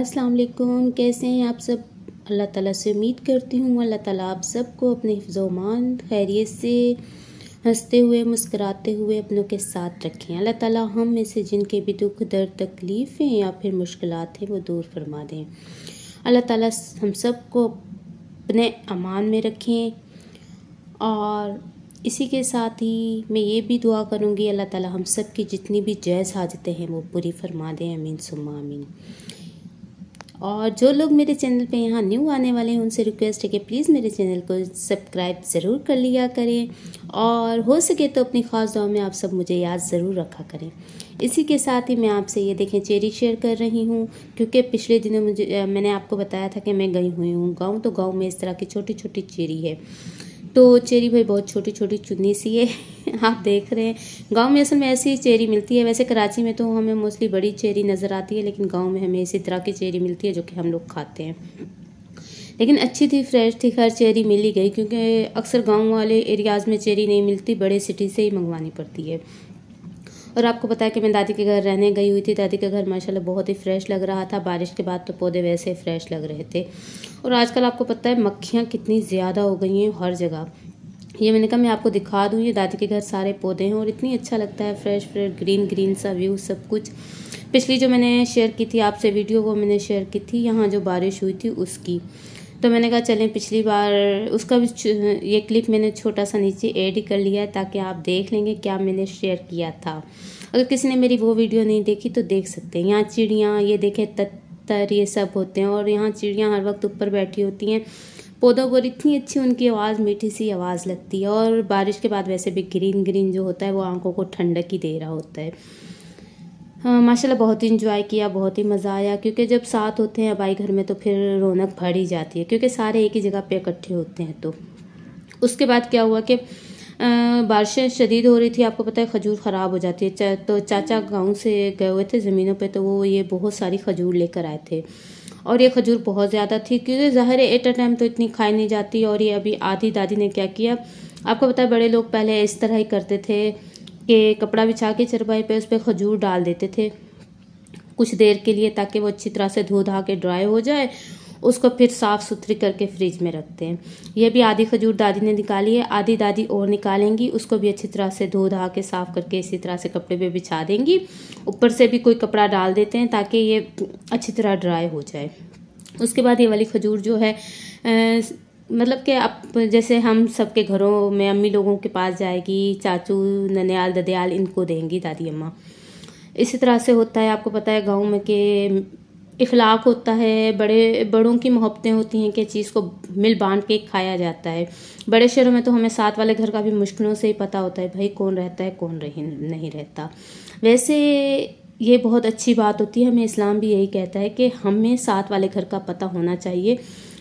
अस्सलाम वालेकुम कैसे हैं आप सब अल्लाह ताला से उम्मीद करती हूँ अल्लाह ताला आप सबको अपने हिफ्जोमान खैरियत से हंसते हुए मुस्कराते हुए अपनों के साथ रखें अल्लाह ताला हम में से जिनके भी दुख दर्द तकलीफ़ें या फिर मुश्किल हैं वो दूर फरमा दें अल्लाह ताला हम सब को अपने अमान में रखें और इसी के साथ ही मैं ये भी दुआ करूँगी अल्लाह ताला हम सब की जितनी भी जय साजतें हैं वो पूरी फरमा दें अमीन सुमा अमीन और जो लोग मेरे चैनल पे यहाँ न्यू आने वाले हैं उनसे रिक्वेस्ट है कि प्लीज़ मेरे चैनल को सब्सक्राइब ज़रूर कर लिया करें और हो सके तो अपनी ख़ास दुआ में आप सब मुझे याद ज़रूर रखा करें इसी के साथ ही मैं आपसे ये देखें चेरी शेयर कर रही हूँ क्योंकि पिछले दिनों मुझे मैंने आपको बताया था कि मैं गई हुई हूँ गाँव तो गाँव में इस तरह की छोटी छोटी चेरी है तो चेरी भाई बहुत छोटी छोटी चुन्नी सी है आप देख रहे हैं गांव में असल में ऐसी चेरी मिलती है वैसे कराची में तो हमें मोस्टली बड़ी चेरी नज़र आती है लेकिन गांव में हमें इसी तरह की चेरी मिलती है जो कि हम लोग खाते हैं लेकिन अच्छी थी फ्रेश थी खैर चेरी मिल ही गई क्योंकि अक्सर गाँव वाले एरियाज़ में चेरी नहीं मिलती बड़े सिटी से ही मंगवानी पड़ती है और आपको बताया कि मैं दादी के घर रहने गई हुई थी दादी का घर माशाल्लाह बहुत ही फ्रेश लग रहा था बारिश के बाद तो पौधे वैसे फ्रेश लग रहे थे और आजकल आपको पता है मक्खियाँ कितनी ज़्यादा हो गई हैं हर जगह ये मैंने कहा मैं आपको दिखा दूँ ये दादी के घर सारे पौधे हैं और इतनी अच्छा लगता है फ्रेश फ्रेश ग्रीन ग्रीन सा व्यू सब कुछ पिछली जो मैंने शेयर की थी आपसे वीडियो वो मैंने शेयर की थी यहाँ जो बारिश हुई थी उसकी तो मैंने कहा चलें पिछली बार उसका भी ये क्लिप मैंने छोटा सा नीचे ऐड कर लिया है ताकि आप देख लेंगे क्या मैंने शेयर किया था अगर किसी ने मेरी वो वीडियो नहीं देखी तो देख सकते हैं यहाँ चिड़ियाँ ये देखें तत्तर ये सब होते हैं और यहाँ चिड़ियाँ हर वक्त ऊपर बैठी होती हैं पौधों को इतनी अच्छी उनकी आवाज़ मीठी सी आवाज़ लगती है और बारिश के बाद वैसे भी ग्रीन ग्रीन जो होता है वो आँखों को ठंडक ही दे रहा होता है हाँ, माशाल्लाह बहुत ही इन्जॉय किया बहुत ही मज़ा आया क्योंकि जब साथ होते हैं भाई घर में तो फिर रौनक भर ही जाती है क्योंकि सारे एक ही जगह पे इकट्ठे होते हैं तो उसके बाद क्या हुआ कि बारिशें शदीद हो रही थी आपको पता है खजूर ख़राब हो जाती है चा, तो चाचा गांव से गए हुए थे ज़मीनों पे तो वो ये बहुत सारी खजूर लेकर आए थे और ये खजूर बहुत ज़्यादा थी क्योंकि ज़ाहिर है एट अ टाइम तो इतनी खाई नहीं जाती और ये अभी आधी दादी ने क्या किया आपको पता है बड़े लोग पहले इस तरह ही करते थे के कपड़ा बिछा के चरपाई पे उस पर खजूर डाल देते थे कुछ देर के लिए ताकि वो अच्छी तरह से धो धा के ड्राई हो जाए उसको फिर साफ़ सुथरी करके फ्रिज में रखते हैं यह भी आधी खजूर दादी ने निकाली है आधी दादी और निकालेंगी उसको भी अच्छी तरह से धो धा के साफ़ करके इसी तरह से कपड़े पे बिछा देंगी ऊपर से भी कोई कपड़ा डाल देते हैं ताकि ये अच्छी तरह ड्राई हो जाए उसके बाद ये वाली खजूर जो है मतलब कि अब जैसे हम सबके घरों में अम्मी लोगों के पास जाएगी चाचू ननियाल ददयाल इनको देंगी दादी अम्मा इसी तरह से होता है आपको पता है गांव में कि इखलाक होता है बड़े बड़ों की मोहब्बतें होती हैं कि चीज़ को मिल बांट के खाया जाता है बड़े शहरों में तो हमें साथ वाले घर का भी मुश्किलों से ही पता होता है भाई कौन रहता है कौन रही नहीं रहता वैसे ये बहुत अच्छी बात होती है हमें इस्लाम भी यही कहता है कि हमें साथ वाले घर का पता होना चाहिए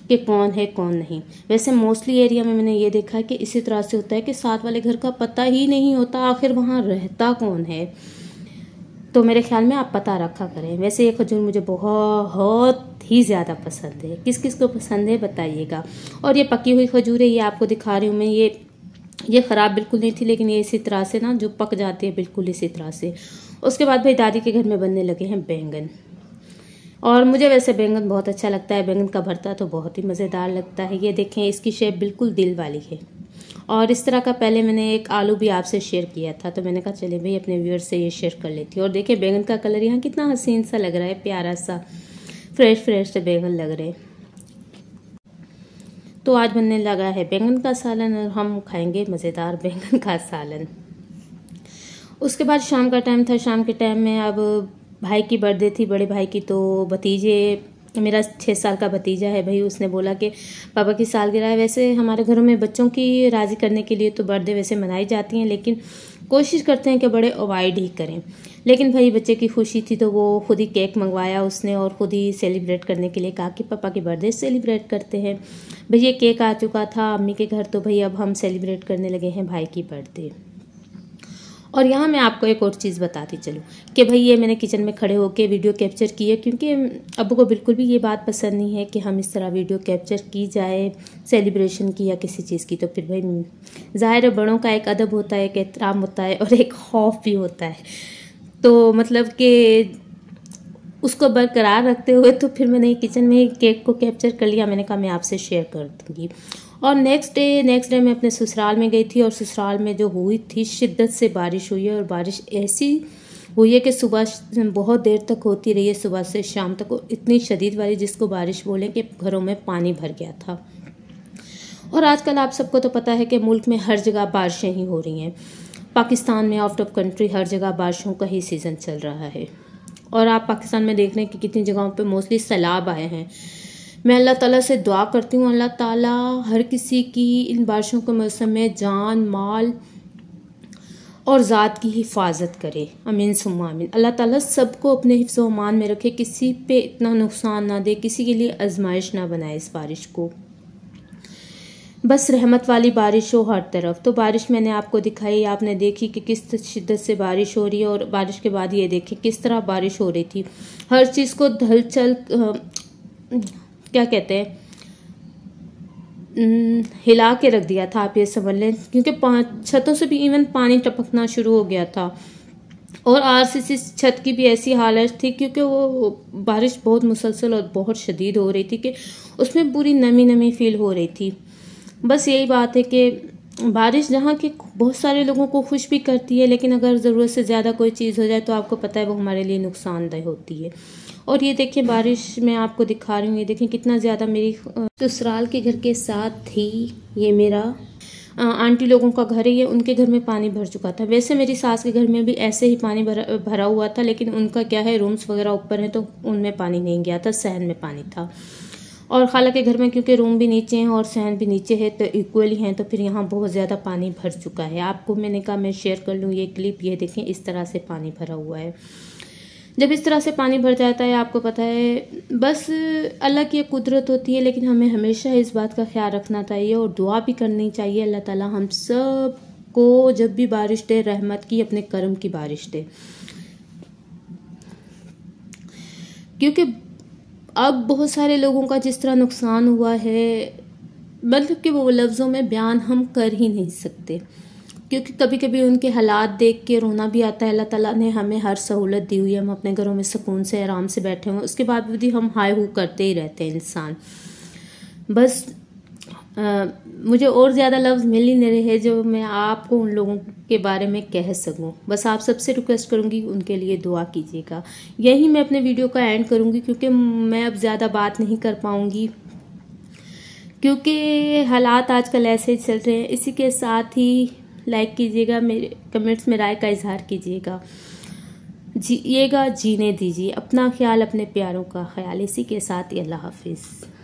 कि कौन है कौन नहीं वैसे मोस्टली एरिया में मैंने ये देखा है कि इसी तरह से होता है कि साथ वाले घर का पता ही नहीं होता आखिर वहाँ रहता कौन है तो मेरे ख्याल में आप पता रखा करें वैसे ये खजूर मुझे बहुत ही ज़्यादा पसंद है किस किस को पसंद है बताइएगा और ये पकी हुई खजूर है ये आपको दिखा रही हूँ मैं ये ये ख़राब बिल्कुल नहीं थी लेकिन ये इसी तरह से ना जो पक जाती है बिल्कुल इसी तरह से उसके बाद भाई दादी के घर में बनने लगे हैं बैंगन और मुझे वैसे बैंगन बहुत अच्छा लगता है बैंगन का भरता तो बहुत ही मज़ेदार लगता है ये देखें इसकी शेप बिल्कुल दिल वाली है और इस तरह का पहले मैंने एक आलू भी आपसे शेयर किया था तो मैंने कहा चले भाई अपने व्यूअर्स से ये शेयर कर लेती हूँ और देखिए बैंगन का कलर यहाँ कितना हसीन सा लग रहा है प्यारा सा फ्रेश फ्रेश से बैंगन लग रहे तो आज बनने लगा है बैंगन का सालन और हम खाएंगे मज़ेदार बैंगन का सालन उसके बाद शाम का टाइम था शाम के टाइम में अब भाई की बर्थडे थी बड़े भाई की तो भतीजे मेरा छः साल का भतीजा है भाई उसने बोला कि पापा की सालगिरह है वैसे हमारे घरों में बच्चों की राज़ी करने के लिए तो बर्थडे वैसे मनाई जाती हैं लेकिन कोशिश करते हैं कि बड़े अवॉइड ही करें लेकिन भाई बच्चे की खुशी थी तो वो खुद ही केक मंगवाया उसने और ख़ुद ही सेलिब्रेट करने के लिए कहा कि पापा की बर्थडे सेलिब्रेट करते हैं भैया केक आ चुका था अम्मी के घर तो भाई अब हम सेलिब्रेट करने लगे हैं भाई की बर्थडे और यहाँ मैं आपको एक और चीज़ बताती चलूँ कि भाई ये मैंने किचन में खड़े होकर वीडियो कैप्चर की है क्योंकि अबू को बिल्कुल भी ये बात पसंद नहीं है कि हम इस तरह वीडियो कैप्चर की जाए सेलिब्रेशन की या किसी चीज़ की तो फिर भाई ज़ाहिर बड़ों का एक अदब होता है एक एहतराम होता है और एक खौफ भी होता है तो मतलब कि उसको बरकरार रखते हुए तो फिर मैंने किचन में केक को कैप्चर कर लिया मैंने कहा मैं आपसे शेयर कर दूँगी और नेक्स्ट डे नेक्स्ट डे मैं अपने ससुराल में गई थी और ससुराल में जो हुई थी शिद्दत से बारिश हुई है और बारिश ऐसी हुई है कि सुबह बहुत देर तक होती रही है सुबह से शाम तक और इतनी शदीद वाली जिसको बारिश बोलें कि घरों में पानी भर गया था और आजकल आप सबको तो पता है कि मुल्क में हर जगह बारिशें ही हो रही हैं पाकिस्तान में आउट ऑफ कंट्री हर जगह बारिशों का ही सीज़न चल रहा है और आप पाकिस्तान में देख रहे हैं कि कितनी जगहों पे मोस्टली सैलाब आए हैं मैं अल्लाह ताला से दुआ करती हूँ अल्लाह ताला हर किसी की इन बारिशों के मौसम में जान माल और ज़ात की हिफाजत करे अमीन सुम अल्लाह ताला सबको अपने हिफ्स अमान में रखे किसी पे इतना नुकसान ना दे किसी के लिए आजमाइश ना बनाए इस बारिश को बस रहमत वाली बारिश हो हर तरफ तो बारिश मैंने आपको दिखाई आपने देखी कि किस शिद्दत से बारिश हो रही है और बारिश के बाद ये देखें किस तरह बारिश हो रही थी हर चीज़ को धल चल क्या कहते हैं हिला के रख दिया था आप ये समझ लें क्योंकि छतों से भी इवन पानी टपकना शुरू हो गया था और आरसीसी छत की भी ऐसी हालत थी क्योंकि वो बारिश बहुत मुसलसल और बहुत शदीद हो रही थी कि उसमें बुरी नमी नमी फील हो रही थी बस यही बात है कि बारिश जहाँ के बहुत सारे लोगों को खुश भी करती है लेकिन अगर ज़रूरत से ज़्यादा कोई चीज़ हो जाए तो आपको पता है वो हमारे लिए नुकसानदेह होती है और ये देखिए बारिश मैं आपको दिखा रही हूँ ये देखें कितना ज़्यादा मेरी ससुराल के घर के साथ थी ये मेरा आंटी लोगों का घर ही है उनके घर में पानी भर चुका था वैसे मेरी सास के घर में भी ऐसे ही पानी भरा भरा हुआ था लेकिन उनका क्या है रूम्स वगैरह ऊपर हैं तो उनमें पानी नहीं गया था सहन में पानी था और खाला के घर में क्योंकि रूम भी नीचे हैं और सहन भी नीचे है तो इक्वली हैं तो फिर यहाँ बहुत ज़्यादा पानी भर चुका है आपको मैंने कहा मैं शेयर कर लूँ ये क्लिप ये देखें इस तरह से पानी भरा हुआ है जब इस तरह से पानी भर जाता है आपको पता है बस अल्लाह की एक कुदरत होती है लेकिन हमें हमेशा इस बात का ख्याल रखना चाहिए और दुआ भी करनी चाहिए अल्लाह ताला हम सब को जब भी बारिश दे रहमत की अपने कर्म की बारिश दे क्योंकि अब बहुत सारे लोगों का जिस तरह नुकसान हुआ है मतलब कि वो लफ्ज़ों में बयान हम कर ही नहीं सकते क्योंकि कभी कभी उनके हालात देख के रोना भी आता है अल्लाह ताला ने हमें हर सहूलत दी हुई है हम अपने घरों में सुकून से आराम से बैठे हुए उसके बाद भी हम हाई हू करते ही रहते हैं इंसान बस आ, मुझे और ज़्यादा लफ्ज़ मिल ही नहीं रहे जो मैं आपको उन लोगों के बारे में कह सकूं बस आप सबसे रिक्वेस्ट करूंगी उनके लिए दुआ कीजिएगा यही मैं अपने वीडियो का एंड करूंगी क्योंकि मैं अब ज़्यादा बात नहीं कर पाऊंगी क्योंकि हालात आजकल ऐसे चल रहे हैं इसी के साथ ही लाइक कीजिएगा मेरे कमेंट्स में राय का इजहार कीजिएगा जिएगा जीने दीजिए अपना ख्याल अपने प्यारों का ख्याल इसी के साथ ही अल्लाह हाफिज़